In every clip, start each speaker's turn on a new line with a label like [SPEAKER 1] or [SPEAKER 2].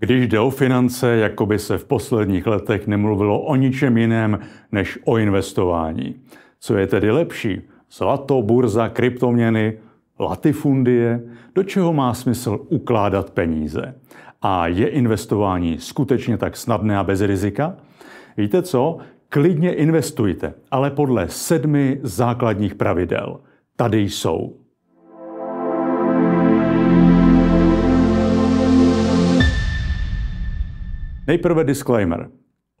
[SPEAKER 1] Když jde o finance, jako by se v posledních letech nemluvilo o ničem jiném než o investování. Co je tedy lepší? Zlato, burza, kryptoměny, latifundie? Do čeho má smysl ukládat peníze? A je investování skutečně tak snadné a bez rizika? Víte co? Klidně investujte, ale podle sedmi základních pravidel. Tady jsou. Nejprve disclaimer.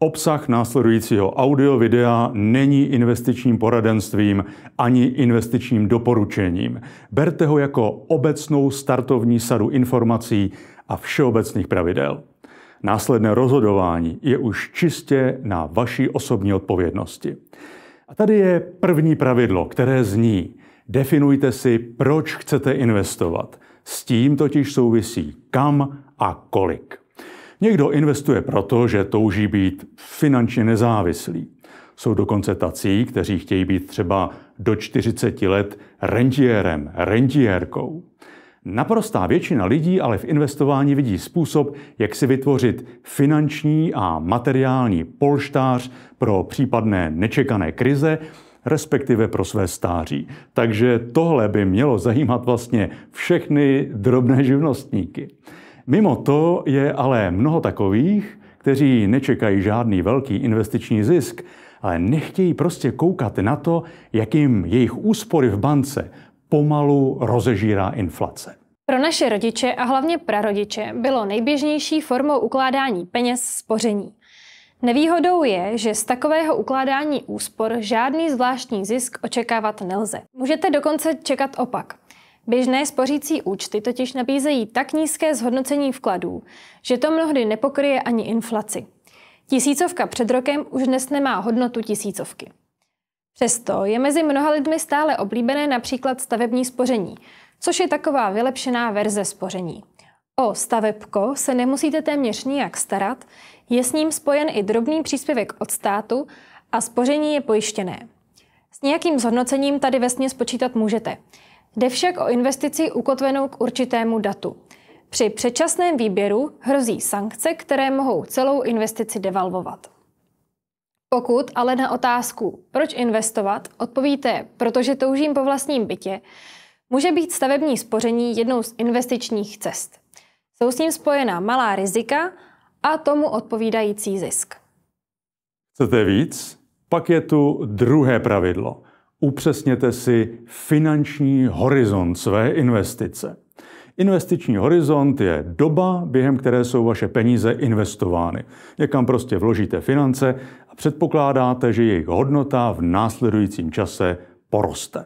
[SPEAKER 1] Obsah následujícího audio videa není investičním poradenstvím ani investičním doporučením. Berte ho jako obecnou startovní sadu informací a všeobecných pravidel. Následné rozhodování je už čistě na vaší osobní odpovědnosti. A tady je první pravidlo, které zní: definujte si, proč chcete investovat. S tím totiž souvisí kam a kolik. Někdo investuje proto, že touží být finančně nezávislý. Jsou dokonce tací, kteří chtějí být třeba do 40 let rentiérem, rentiérkou. Naprostá většina lidí ale v investování vidí způsob, jak si vytvořit finanční a materiální polštář pro případné nečekané krize, respektive pro své stáří. Takže tohle by mělo zajímat vlastně všechny drobné živnostníky. Mimo to je ale mnoho takových, kteří nečekají žádný velký investiční zisk, ale nechtějí prostě koukat na to, jak jim jejich úspory v bance pomalu rozežírá inflace.
[SPEAKER 2] Pro naše rodiče a hlavně prarodiče bylo nejběžnější formou ukládání peněz spoření. Nevýhodou je, že z takového ukládání úspor žádný zvláštní zisk očekávat nelze. Můžete dokonce čekat opak. Běžné spořící účty totiž nabízejí tak nízké zhodnocení vkladů, že to mnohdy nepokryje ani inflaci. Tisícovka před rokem už dnes nemá hodnotu tisícovky. Přesto je mezi mnoha lidmi stále oblíbené například stavební spoření, což je taková vylepšená verze spoření. O stavebko se nemusíte téměř nijak starat, je s ním spojen i drobný příspěvek od státu a spoření je pojištěné. S nějakým zhodnocením tady vesně spočítat můžete – Jde však o investici ukotvenou k určitému datu. Při předčasném výběru hrozí sankce, které mohou celou investici devalvovat. Pokud ale na otázku, proč investovat, odpovíte, protože toužím po vlastním bytě, může být stavební spoření jednou z investičních cest. Jsou s ním spojená malá rizika a tomu odpovídající zisk.
[SPEAKER 1] Chcete víc? Pak je tu druhé pravidlo upřesněte si finanční horizont své investice. Investiční horizont je doba, během které jsou vaše peníze investovány. Někam prostě vložíte finance a předpokládáte, že jejich hodnota v následujícím čase poroste.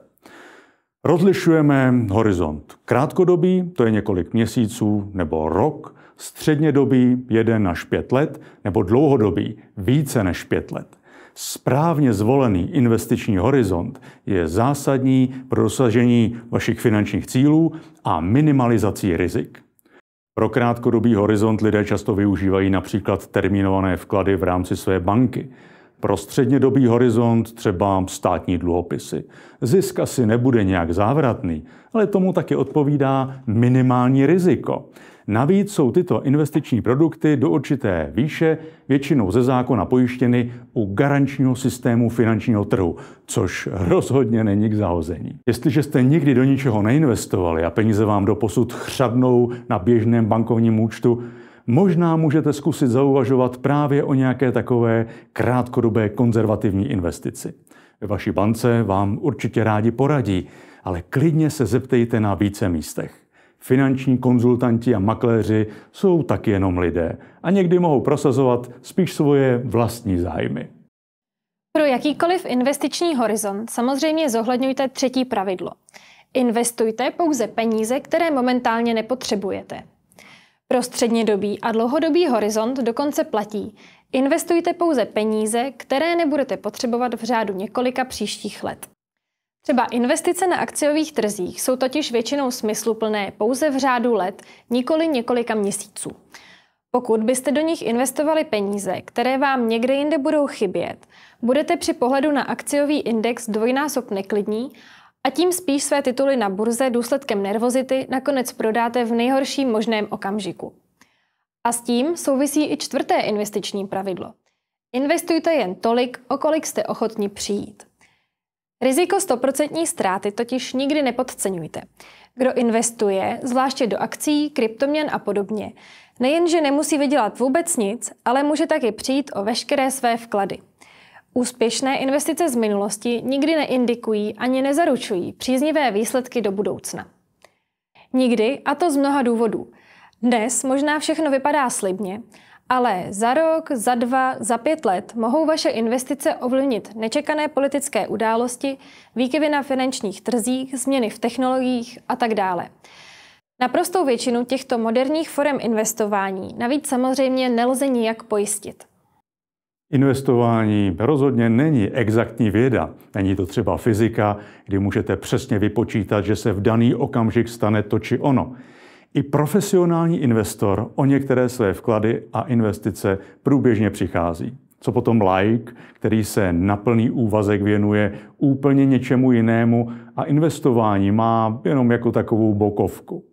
[SPEAKER 1] Rozlišujeme horizont krátkodobý, to je několik měsíců nebo rok, střednědobý 1 až 5 let, nebo dlouhodobý více než 5 let. Správně zvolený investiční horizont je zásadní pro dosažení vašich finančních cílů a minimalizací rizik. Pro krátkodobý horizont lidé často využívají například termínované vklady v rámci své banky pro střednědobý horizont třeba státní dluhopisy. Zisk asi nebude nějak závratný, ale tomu taky odpovídá minimální riziko. Navíc jsou tyto investiční produkty do určité výše většinou ze zákona pojištěny u garančního systému finančního trhu, což rozhodně není k zahození. Jestliže jste nikdy do ničeho neinvestovali a peníze vám do posud chřadnou na běžném bankovním účtu, možná můžete zkusit zauvažovat právě o nějaké takové krátkodobé konzervativní investici. Ve vaší bance vám určitě rádi poradí, ale klidně se zeptejte na více místech. Finanční konzultanti a makléři jsou taky jenom lidé a někdy mohou prosazovat spíš svoje vlastní zájmy.
[SPEAKER 2] Pro jakýkoliv investiční horizont samozřejmě zohledňujte třetí pravidlo. Investujte pouze peníze, které momentálně nepotřebujete. Pro střednědobý a dlouhodobý horizont dokonce platí. Investujte pouze peníze, které nebudete potřebovat v řádu několika příštích let. Třeba investice na akciových trzích jsou totiž většinou smysluplné pouze v řádu let, nikoli několika měsíců. Pokud byste do nich investovali peníze, které vám někde jinde budou chybět, budete při pohledu na akciový index dvojnásob neklidní a tím spíš své tituly na burze důsledkem nervozity nakonec prodáte v nejhorším možném okamžiku. A s tím souvisí i čtvrté investiční pravidlo. Investujte jen tolik, o kolik jste ochotni přijít. Riziko 100% ztráty totiž nikdy nepodceňujte. Kdo investuje, zvláště do akcí, kryptoměn a podobně, nejenže nemusí vydělat vůbec nic, ale může taky přijít o veškeré své vklady – Úspěšné investice z minulosti nikdy neindikují ani nezaručují příznivé výsledky do budoucna. Nikdy, a to z mnoha důvodů. Dnes možná všechno vypadá slibně, ale za rok, za dva, za pět let mohou vaše investice ovlivnit nečekané politické události, výkyvy na finančních trzích, změny v technologiích a tak dále. Naprostou většinu těchto moderních forem investování navíc samozřejmě nelze nijak pojistit.
[SPEAKER 1] Investování rozhodně není exaktní věda. Není to třeba fyzika, kdy můžete přesně vypočítat, že se v daný okamžik stane to či ono. I profesionální investor o některé své vklady a investice průběžně přichází. Co potom like, který se na plný úvazek věnuje úplně něčemu jinému a investování má jenom jako takovou bokovku.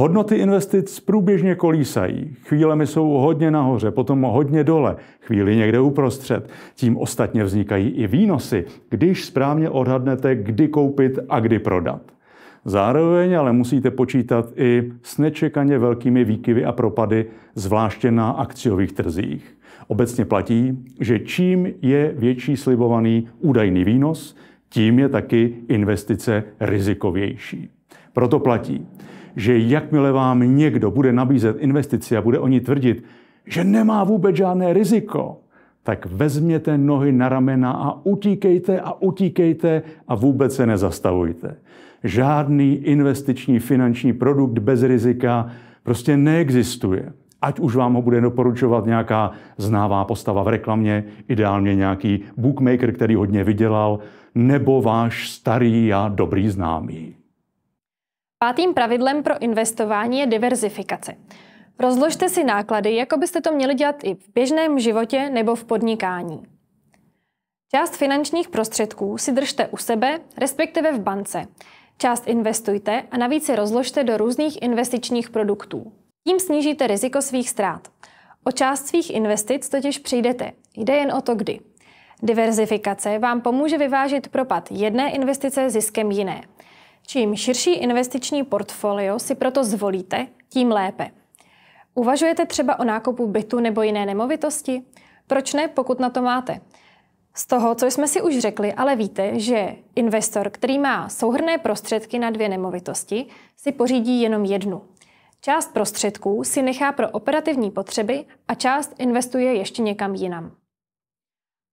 [SPEAKER 1] Hodnoty investic průběžně kolísají. Chvílemi jsou hodně nahoře, potom hodně dole, chvíli někde uprostřed. Tím ostatně vznikají i výnosy, když správně odhadnete, kdy koupit a kdy prodat. Zároveň ale musíte počítat i s nečekaně velkými výkyvy a propady, zvláště na akciových trzích. Obecně platí, že čím je větší slibovaný údajný výnos, tím je taky investice rizikovější. Proto platí, že jakmile vám někdo bude nabízet investici a bude o ní tvrdit, že nemá vůbec žádné riziko, tak vezměte nohy na ramena a utíkejte a utíkejte a vůbec se nezastavujte. Žádný investiční finanční produkt bez rizika prostě neexistuje. Ať už vám ho bude doporučovat nějaká znává postava v reklamě, ideálně nějaký bookmaker, který hodně vydělal, nebo váš starý a dobrý známý.
[SPEAKER 2] Pátým pravidlem pro investování je diverzifikace. Rozložte si náklady, jako byste to měli dělat i v běžném životě nebo v podnikání. Část finančních prostředků si držte u sebe, respektive v bance. Část investujte a navíc si rozložte do různých investičních produktů. Tím snížíte riziko svých ztrát. O část svých investic totiž přijdete, jde jen o to kdy. Diverzifikace vám pomůže vyvážit propad jedné investice ziskem jiné – Čím širší investiční portfolio si proto zvolíte, tím lépe. Uvažujete třeba o nákupu bytu nebo jiné nemovitosti? Proč ne, pokud na to máte? Z toho, co jsme si už řekli, ale víte, že investor, který má souhrné prostředky na dvě nemovitosti, si pořídí jenom jednu. Část prostředků si nechá pro operativní potřeby a část investuje ještě někam jinam.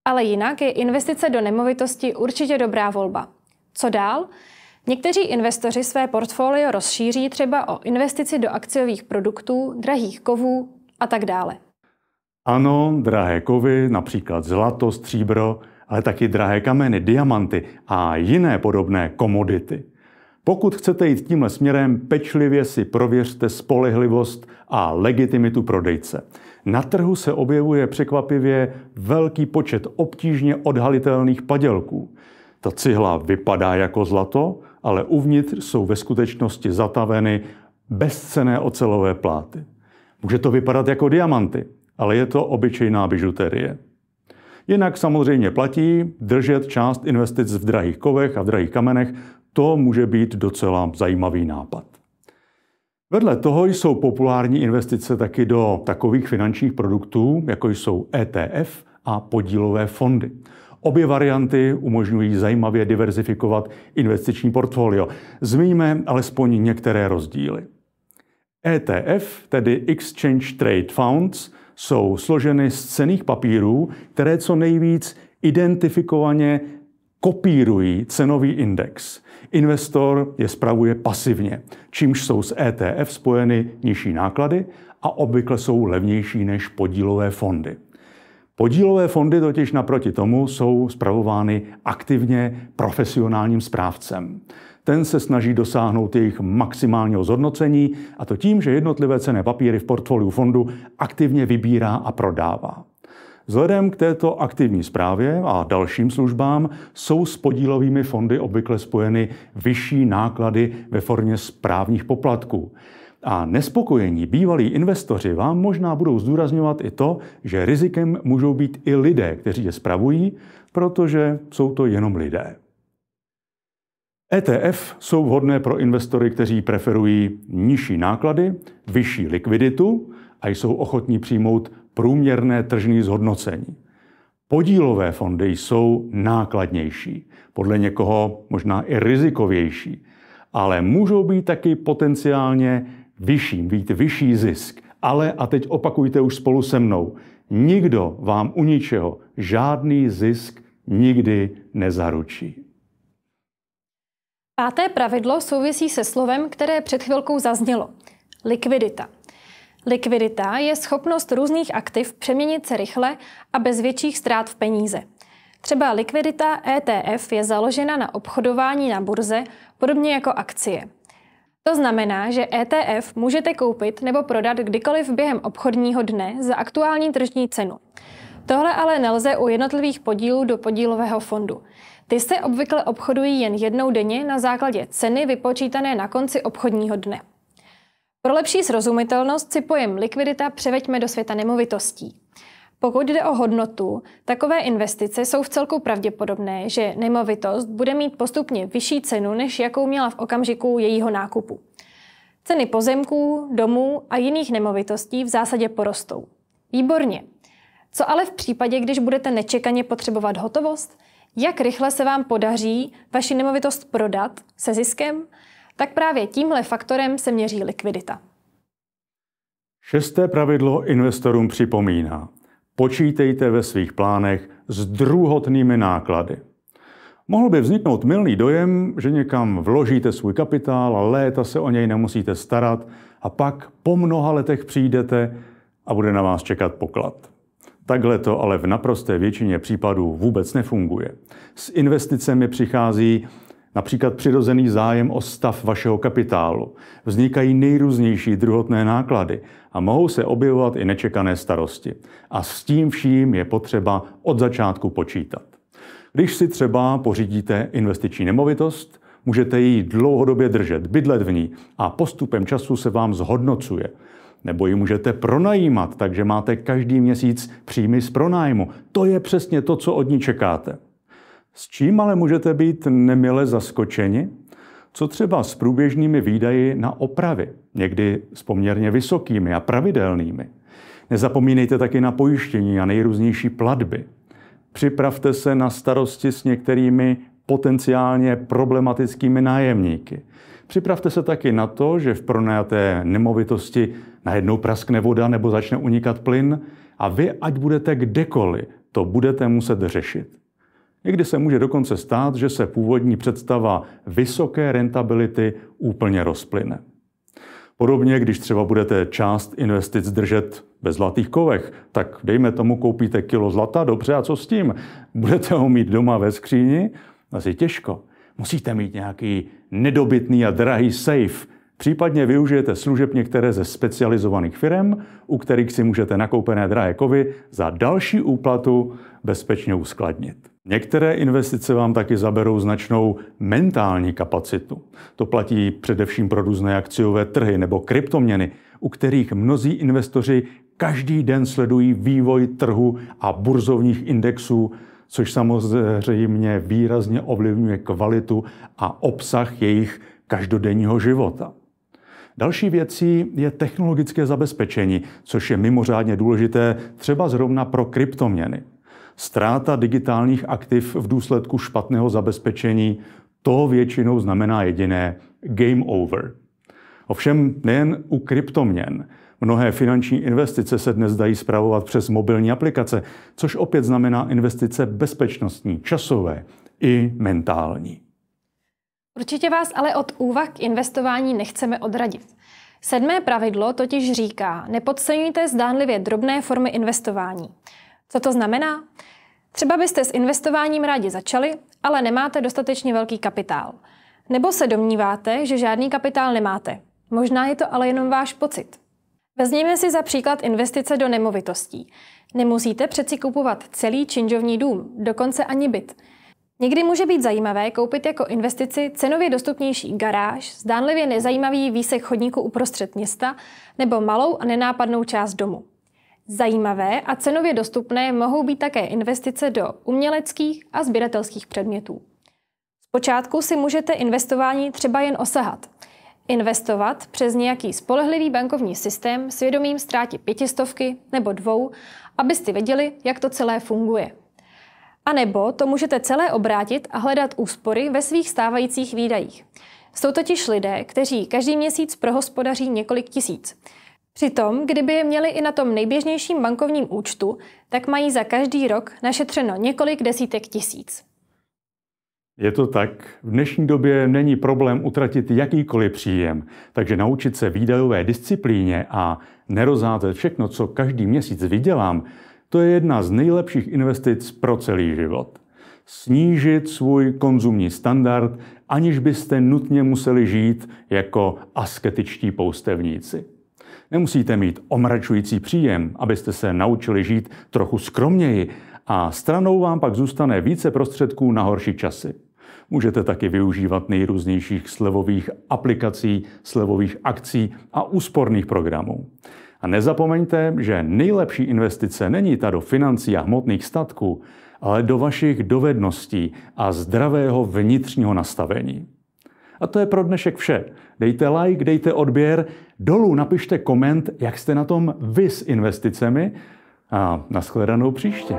[SPEAKER 2] Ale jinak je investice do nemovitosti určitě dobrá volba. Co dál? Někteří investoři své portfolio rozšíří třeba o investici do akciových produktů, drahých kovů a tak dále.
[SPEAKER 1] Ano, drahé kovy, například zlato, stříbro, ale taky drahé kameny, diamanty a jiné podobné komodity. Pokud chcete jít tímhle směrem, pečlivě si prověřte spolehlivost a legitimitu prodejce. Na trhu se objevuje překvapivě velký počet obtížně odhalitelných padělků. Ta cihla vypadá jako zlato, ale uvnitř jsou ve skutečnosti zataveny bezcené ocelové pláty. Může to vypadat jako diamanty, ale je to obyčejná bižuterie. Jinak samozřejmě platí, držet část investic v drahých kovech a v drahých kamenech, to může být docela zajímavý nápad. Vedle toho jsou populární investice taky do takových finančních produktů, jako jsou ETF a podílové fondy. Obě varianty umožňují zajímavě diverzifikovat investiční portfolio. Zmíníme alespoň některé rozdíly. ETF, tedy Exchange Trade Funds, jsou složeny z cených papírů, které co nejvíc identifikovaně kopírují cenový index. Investor je spravuje pasivně, čímž jsou s ETF spojeny nižší náklady a obvykle jsou levnější než podílové fondy. Podílové fondy totiž naproti tomu jsou spravovány aktivně profesionálním správcem. Ten se snaží dosáhnout jejich maximálního zhodnocení a to tím, že jednotlivé cené papíry v portfoliu fondu aktivně vybírá a prodává. Vzhledem k této aktivní správě a dalším službám jsou s podílovými fondy obvykle spojeny vyšší náklady ve formě správních poplatků. A nespokojení bývalí investoři vám možná budou zdůrazňovat i to, že rizikem můžou být i lidé, kteří je spravují, protože jsou to jenom lidé. ETF jsou vhodné pro investory, kteří preferují nižší náklady, vyšší likviditu a jsou ochotní přijmout průměrné tržní zhodnocení. Podílové fondy jsou nákladnější, podle někoho možná i rizikovější, ale můžou být taky potenciálně vyšší, vidíte, vyšší zisk. Ale, a teď opakujte už spolu se mnou, nikdo vám u ničeho žádný zisk nikdy nezaručí.
[SPEAKER 2] Páté pravidlo souvisí se slovem, které před chvilkou zaznělo. Likvidita. Likvidita je schopnost různých aktiv přeměnit se rychle a bez větších ztrát v peníze. Třeba likvidita ETF je založena na obchodování na burze, podobně jako akcie. To znamená, že ETF můžete koupit nebo prodat kdykoliv během obchodního dne za aktuální tržní cenu. Tohle ale nelze u jednotlivých podílů do podílového fondu. Ty se obvykle obchodují jen jednou denně na základě ceny vypočítané na konci obchodního dne. Pro lepší srozumitelnost si pojem likvidita převeďme do světa nemovitostí. Pokud jde o hodnotu, takové investice jsou v celku pravděpodobné, že nemovitost bude mít postupně vyšší cenu, než jakou měla v okamžiku jejího nákupu. Ceny pozemků, domů a jiných nemovitostí v zásadě porostou. Výborně. Co ale v případě, když budete nečekaně potřebovat hotovost? Jak rychle se vám podaří vaši nemovitost prodat se ziskem? Tak právě tímhle faktorem se měří likvidita.
[SPEAKER 1] Šesté pravidlo investorům připomíná počítejte ve svých plánech s druhotnými náklady. Mohl by vzniknout milný dojem, že někam vložíte svůj kapitál a léta se o něj nemusíte starat a pak po mnoha letech přijdete a bude na vás čekat poklad. Takhle to ale v naprosté většině případů vůbec nefunguje. S investicemi přichází Například přirozený zájem o stav vašeho kapitálu. Vznikají nejrůznější druhotné náklady a mohou se objevovat i nečekané starosti. A s tím vším je potřeba od začátku počítat. Když si třeba pořídíte investiční nemovitost, můžete ji dlouhodobě držet, bydlet v ní a postupem času se vám zhodnocuje. Nebo ji můžete pronajímat, takže máte každý měsíc příjmy z pronájmu. To je přesně to, co od ní čekáte. S čím ale můžete být nemile zaskočeni? Co třeba s průběžnými výdaji na opravy, někdy s poměrně vysokými a pravidelnými? Nezapomínejte taky na pojištění a nejrůznější platby. Připravte se na starosti s některými potenciálně problematickými nájemníky. Připravte se taky na to, že v pronajaté nemovitosti najednou praskne voda nebo začne unikat plyn a vy, ať budete kdekoliv, to budete muset řešit. Někdy se může dokonce stát, že se původní představa vysoké rentability úplně rozplyne. Podobně, když třeba budete část investic držet ve zlatých kovech, tak dejme tomu, koupíte kilo zlata, dobře, a co s tím? Budete ho mít doma ve skříni? No, asi těžko. Musíte mít nějaký nedobytný a drahý safe. Případně využijete služeb některé ze specializovaných firm, u kterých si můžete nakoupené drahé kovy za další úplatu bezpečně uskladnit. Některé investice vám taky zaberou značnou mentální kapacitu. To platí především pro různé akciové trhy nebo kryptoměny, u kterých mnozí investoři každý den sledují vývoj trhu a burzovních indexů, což samozřejmě výrazně ovlivňuje kvalitu a obsah jejich každodenního života. Další věcí je technologické zabezpečení, což je mimořádně důležité třeba zrovna pro kryptoměny. Stráta digitálních aktiv v důsledku špatného zabezpečení, to většinou znamená jediné game over. Ovšem nejen u kryptoměn. Mnohé finanční investice se dnes dají zpravovat přes mobilní aplikace, což opět znamená investice bezpečnostní, časové i mentální.
[SPEAKER 2] Určitě vás ale od úvah k investování nechceme odradit. Sedmé pravidlo totiž říká, nepodceňujte zdánlivě drobné formy investování. Co to znamená? Třeba byste s investováním rádi začali, ale nemáte dostatečně velký kapitál. Nebo se domníváte, že žádný kapitál nemáte. Možná je to ale jenom váš pocit. Vezměme si za příklad investice do nemovitostí. Nemusíte přeci kupovat celý činžovní dům, dokonce ani byt. Někdy může být zajímavé koupit jako investici cenově dostupnější garáž, zdánlivě nezajímavý výsek chodníku uprostřed města nebo malou a nenápadnou část domu. Zajímavé a cenově dostupné mohou být také investice do uměleckých a sběratelských předmětů. Zpočátku si můžete investování třeba jen osahat. Investovat přes nějaký spolehlivý bankovní systém s vědomím ztráti pětistovky nebo dvou, abyste věděli, jak to celé funguje. A nebo to můžete celé obrátit a hledat úspory ve svých stávajících výdajích. Jsou totiž lidé, kteří každý měsíc prohospodaří několik tisíc. Přitom, kdyby je měli i na tom nejběžnějším bankovním účtu, tak mají za každý rok našetřeno několik desítek tisíc.
[SPEAKER 1] Je to tak. V dnešní době není problém utratit jakýkoliv příjem, takže naučit se výdajové disciplíně a nerozházet všechno, co každý měsíc vydělám, to je jedna z nejlepších investic pro celý život. Snížit svůj konzumní standard, aniž byste nutně museli žít jako asketičtí poustevníci. Nemusíte mít omračující příjem, abyste se naučili žít trochu skromněji a stranou vám pak zůstane více prostředků na horší časy. Můžete taky využívat nejrůznějších slevových aplikací, slevových akcí a úsporných programů. A nezapomeňte, že nejlepší investice není ta do financí a hmotných statků, ale do vašich dovedností a zdravého vnitřního nastavení. A to je pro dnešek vše. Dejte like, dejte odběr, dolů napište koment, jak jste na tom vy s investicemi a nashledanou příště.